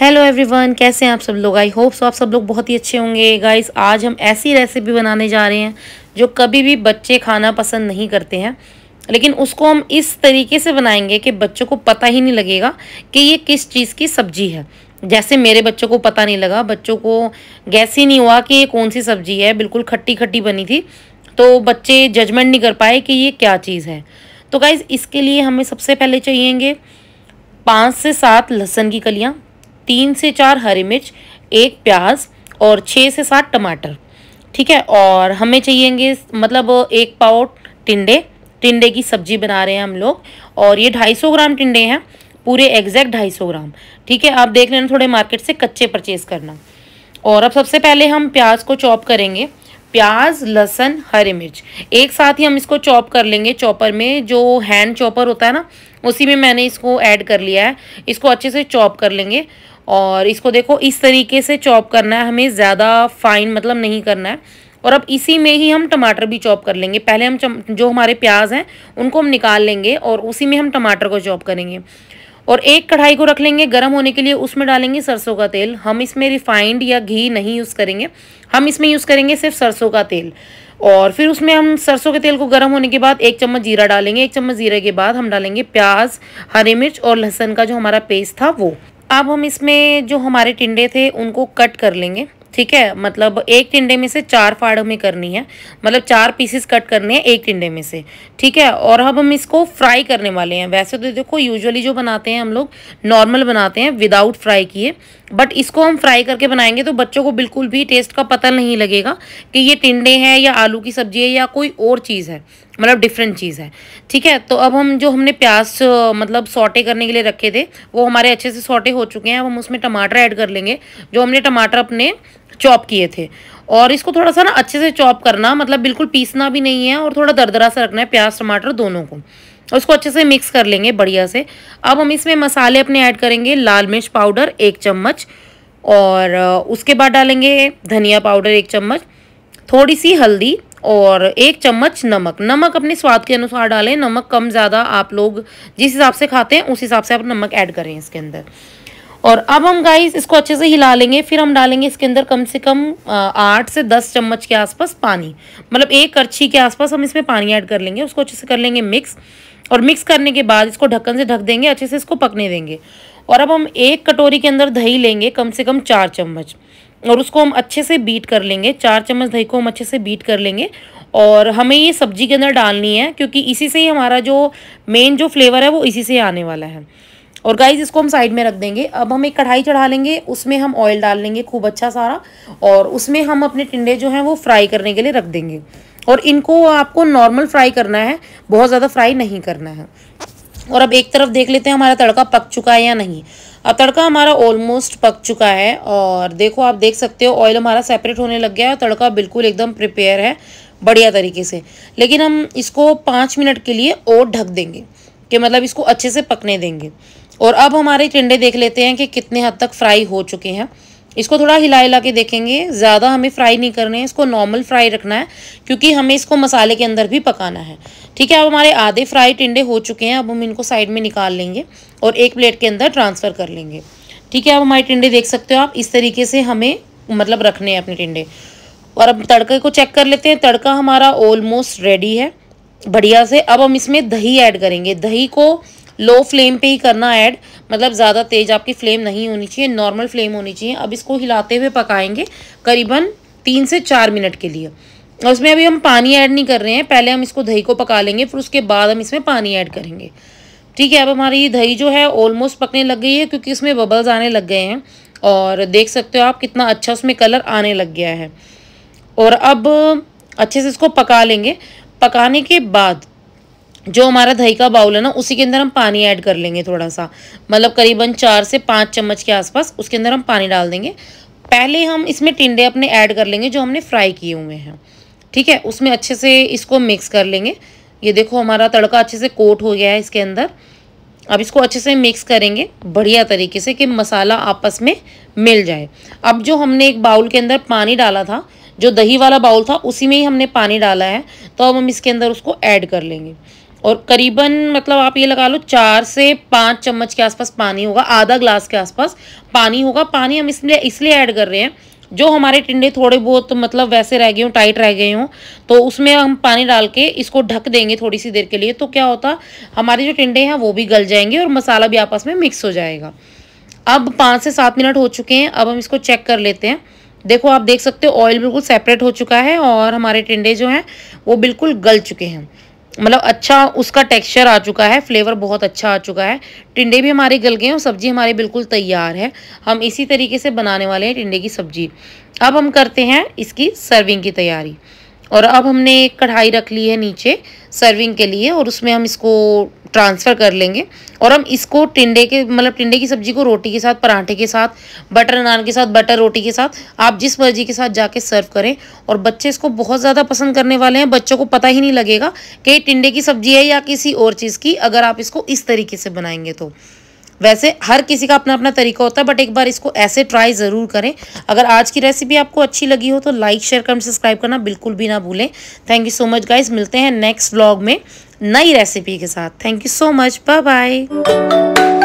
hello everyone कैसे हैं आप सब लोग आई होप सो आप सब लोग बहुत ही अच्छे होंगे गाइस आज हम ऐसी रेसिपी बनाने जा रहे हैं जो कभी भी बच्चे खाना पसंद नहीं करते हैं लेकिन उसको हम इस तरीके से बनाएंगे कि बच्चों को पता ही नहीं लगेगा कि ये किस चीज़ की सब्ज़ी है जैसे मेरे बच्चों को पता नहीं लगा बच्चों को गैस ही नहीं हुआ कि ये कौन सी सब्ज़ी है बिल्कुल खट्टी खट्टी बनी थी तो बच्चे जजमेंट नहीं कर पाए कि ये क्या चीज़ है तो गाइज़ इसके लिए हमें सबसे पहले चाहिएंगे पाँच से सात लहसन की कलियाँ तीन से चार हरी मिर्च एक प्याज और छः से सात टमाटर ठीक है और हमें चाहिएंगे मतलब एक पाव टिंडे टिंडे की सब्जी बना रहे हैं हम लोग और ये ढाई सौ ग्राम टिंडे हैं पूरे एग्जैक्ट ढाई सौ ग्राम ठीक है आप देख लेना थोड़े मार्केट से कच्चे परचेज़ करना और अब सबसे पहले हम प्याज को चॉप करेंगे प्याज लहसन हरी मिर्च एक साथ ही हम इसको चॉप कर लेंगे चॉपर में जो हैंड चॉपर होता है ना उसी में मैंने इसको ऐड कर लिया है इसको अच्छे से चॉप कर लेंगे और इसको देखो इस तरीके से चॉप करना है हमें ज़्यादा फाइन मतलब नहीं करना है और अब इसी में ही हम टमाटर भी चॉप कर लेंगे पहले हम जो हमारे प्याज हैं उनको हम निकाल लेंगे और उसी में हम टमाटर को चॉप करेंगे और एक कढ़ाई को रख लेंगे गर्म होने के लिए उसमें डालेंगे सरसों का तेल हम इसमें रिफाइंड या घी नहीं यूज़ करेंगे हम इसमें यूज़ करेंगे सिर्फ सरसों का तेल और फिर उसमें हम सरसों के तेल को गर्म होने के बाद एक चम्मच जीरा डालेंगे एक चम्मच जीरे के बाद हम डालेंगे प्याज हरी मिर्च और लहसुन का जो हमारा पेस्ट था वो अब हम इसमें जो हमारे टिंडे थे उनको कट कर लेंगे ठीक है मतलब एक टिंडे में से चार फाड़ में करनी है मतलब चार पीसेस कट करने हैं एक टिंडे में से ठीक है और अब हम इसको फ्राई करने वाले हैं वैसे तो देखो यूजुअली जो बनाते हैं हम लोग नॉर्मल बनाते हैं विदाउट फ्राई किए बट इसको हम फ्राई करके बनाएंगे तो बच्चों को बिल्कुल भी टेस्ट का पता नहीं लगेगा कि ये टिंडे हैं या आलू की सब्जी है या कोई और चीज़ है मतलब डिफरेंट चीज़ है ठीक है तो अब हम जो हमने प्याज मतलब सोटे करने के लिए रखे थे वो हमारे अच्छे से सॉटे हो चुके हैं अब हम उसमें टमाटर ऐड कर लेंगे जो हमने टमाटर अपने चॉप किए थे और इसको थोड़ा सा ना अच्छे से चॉप करना मतलब बिल्कुल पीसना भी नहीं है और थोड़ा दरदरा सा रखना है प्याज टमाटर दोनों को उसको अच्छे से मिक्स कर लेंगे बढ़िया से अब हम इसमें मसाले अपने ऐड करेंगे लाल मिर्च पाउडर एक चम्मच और उसके बाद डालेंगे धनिया पाउडर एक चम्मच थोड़ी सी हल्दी और एक चम्मच नमक नमक अपने स्वाद के अनुसार डालें नमक कम ज़्यादा आप लोग जिस हिसाब से खाते हैं उस हिसाब से आप नमक ऐड करें इसके अंदर और अब हम गाइस इसको अच्छे से हिला लेंगे फिर हम डालेंगे इसके अंदर कम से कम आठ से दस चम्मच के आसपास पानी मतलब एक करछी के आसपास हम इसमें पानी ऐड कर लेंगे उसको अच्छे से कर लेंगे मिक्स और मिक्स करने के बाद इसको ढक्कन से ढक देंगे अच्छे से इसको पकने देंगे और अब हम एक कटोरी के अंदर दही लेंगे कम से कम चार चम्मच और उसको हम अच्छे से बीट कर लेंगे चार चम्मच दही को हम अच्छे से बीट कर लेंगे और हमें ये सब्जी के अंदर डालनी है क्योंकि इसी से ही हमारा जो मेन जो फ्लेवर है वो इसी से आने वाला है और गाइज इसको हम साइड में रख देंगे अब हम एक कढ़ाई चढ़ा लेंगे उसमें हम ऑयल डाल लेंगे खूब अच्छा सारा और उसमें हम अपने टिंडे जो हैं वो फ्राई करने के लिए रख देंगे और इनको आपको नॉर्मल फ्राई करना है बहुत ज़्यादा फ्राई नहीं करना है और अब एक तरफ देख लेते हैं हमारा तड़का पक चुका है या नहीं अब तड़का हमारा ऑलमोस्ट पक चुका है और देखो आप देख सकते हो ऑयल हमारा सेपरेट होने लग गया है तड़का बिल्कुल एकदम प्रिपेयर है बढ़िया तरीके से लेकिन हम इसको पाँच मिनट के लिए और ढक देंगे कि मतलब इसको अच्छे से पकने देंगे और अब हमारे टिंडे देख लेते हैं कि कितने हद तक फ्राई हो चुके हैं इसको थोड़ा हिला हिला के देखेंगे ज़्यादा हमें फ्राई नहीं करने हैं इसको नॉर्मल फ्राई रखना है क्योंकि हमें इसको मसाले के अंदर भी पकाना है ठीक है अब हमारे आधे फ्राई टिंडे हो चुके हैं अब हम इनको साइड में निकाल लेंगे और एक प्लेट के अंदर ट्रांसफ़र कर लेंगे ठीक है अब हमारे टिंडे देख सकते हो आप इस तरीके से हमें मतलब रखने हैं अपने टिंडे और अब तड़के को चेक कर लेते हैं तड़का हमारा ऑलमोस्ट रेडी है बढ़िया से अब हम इसमें दही ऐड करेंगे दही को लो फ्लेम पे ही करना ऐड मतलब ज़्यादा तेज़ आपकी फ्लेम नहीं होनी चाहिए नॉर्मल फ्लेम होनी चाहिए अब इसको हिलाते हुए पकाएंगे करीबन तीन से चार मिनट के लिए और उसमें अभी हम पानी ऐड नहीं कर रहे हैं पहले हम इसको दही को पका लेंगे फिर उसके बाद हम इसमें पानी ऐड करेंगे ठीक है अब हमारी दही जो है ऑलमोस्ट पकने लग गई है क्योंकि इसमें बबल्स आने लग गए हैं और देख सकते हो आप कितना अच्छा उसमें कलर आने लग गया है और अब अच्छे से इसको पका लेंगे पकाने के बाद जो हमारा दही का बाउल है ना उसी के अंदर हम पानी ऐड कर लेंगे थोड़ा सा मतलब करीबन चार से पाँच चम्मच के आसपास उसके अंदर हम पानी डाल देंगे पहले हम इसमें टिंडे अपने ऐड कर लेंगे जो हमने फ्राई किए हुए हैं ठीक है उसमें अच्छे से इसको मिक्स कर लेंगे ये देखो हमारा तड़का अच्छे से कोट हो गया है इसके अंदर अब इसको अच्छे से मिक्स करेंगे बढ़िया तरीके से कि मसाला आपस में मिल जाए अब जो हमने एक बाउल के अंदर पानी डाला था जो दही वाला बाउल था उसी में ही हमने पानी डाला है तो अब हम इसके अंदर उसको ऐड कर लेंगे और करीबन मतलब आप ये लगा लो चार से पाँच चम्मच के आसपास पानी होगा आधा ग्लास के आसपास पानी होगा पानी हम इसलिए इसलिए ऐड कर रहे हैं जो हमारे टिंडे थोड़े बहुत मतलब वैसे रह गए हों टाइट रह गए हों तो उसमें हम पानी डाल के इसको ढक देंगे थोड़ी सी देर के लिए तो क्या होता हमारे जो टिंडे हैं वो भी गल जाएंगे और मसाला भी आपस में मिक्स हो जाएगा अब पाँच से सात मिनट हो चुके हैं अब हम इसको चेक कर लेते हैं देखो आप देख सकते हो ऑयल बिल्कुल सेपरेट हो चुका है और हमारे टिंडे जो हैं वो बिल्कुल गल चुके हैं मतलब अच्छा उसका टेक्सचर आ चुका है फ्लेवर बहुत अच्छा आ चुका है टिंडे भी हमारे गल गए हैं और सब्ज़ी हमारी बिल्कुल तैयार है हम इसी तरीके से बनाने वाले हैं टिंडे की सब्ज़ी अब हम करते हैं इसकी सर्विंग की तैयारी और अब हमने एक कढ़ाई रख ली है नीचे सर्विंग के लिए और उसमें हम इसको ट्रांसफ़र कर लेंगे और हम इसको टिंडे के मतलब टिंडे की सब्ज़ी को रोटी के साथ पराठे के साथ बटर नान के साथ बटर रोटी के साथ आप जिस मर्ज़ी के साथ जाके सर्व करें और बच्चे इसको बहुत ज़्यादा पसंद करने वाले हैं बच्चों को पता ही नहीं लगेगा कि टिंडे की सब्ज़ी है या किसी और चीज़ की अगर आप इसको इस तरीके से बनाएंगे तो वैसे हर किसी का अपना अपना तरीका होता है बट एक बार इसको ऐसे ट्राई ज़रूर करें अगर आज की रेसिपी आपको अच्छी लगी हो तो लाइक शेयर कमेंट सब्सक्राइब करना बिल्कुल भी ना भूलें thank you so much guys मिलते हैं नेक्स्ट ब्लॉग में नई रेसिपी के साथ thank you so much bye bye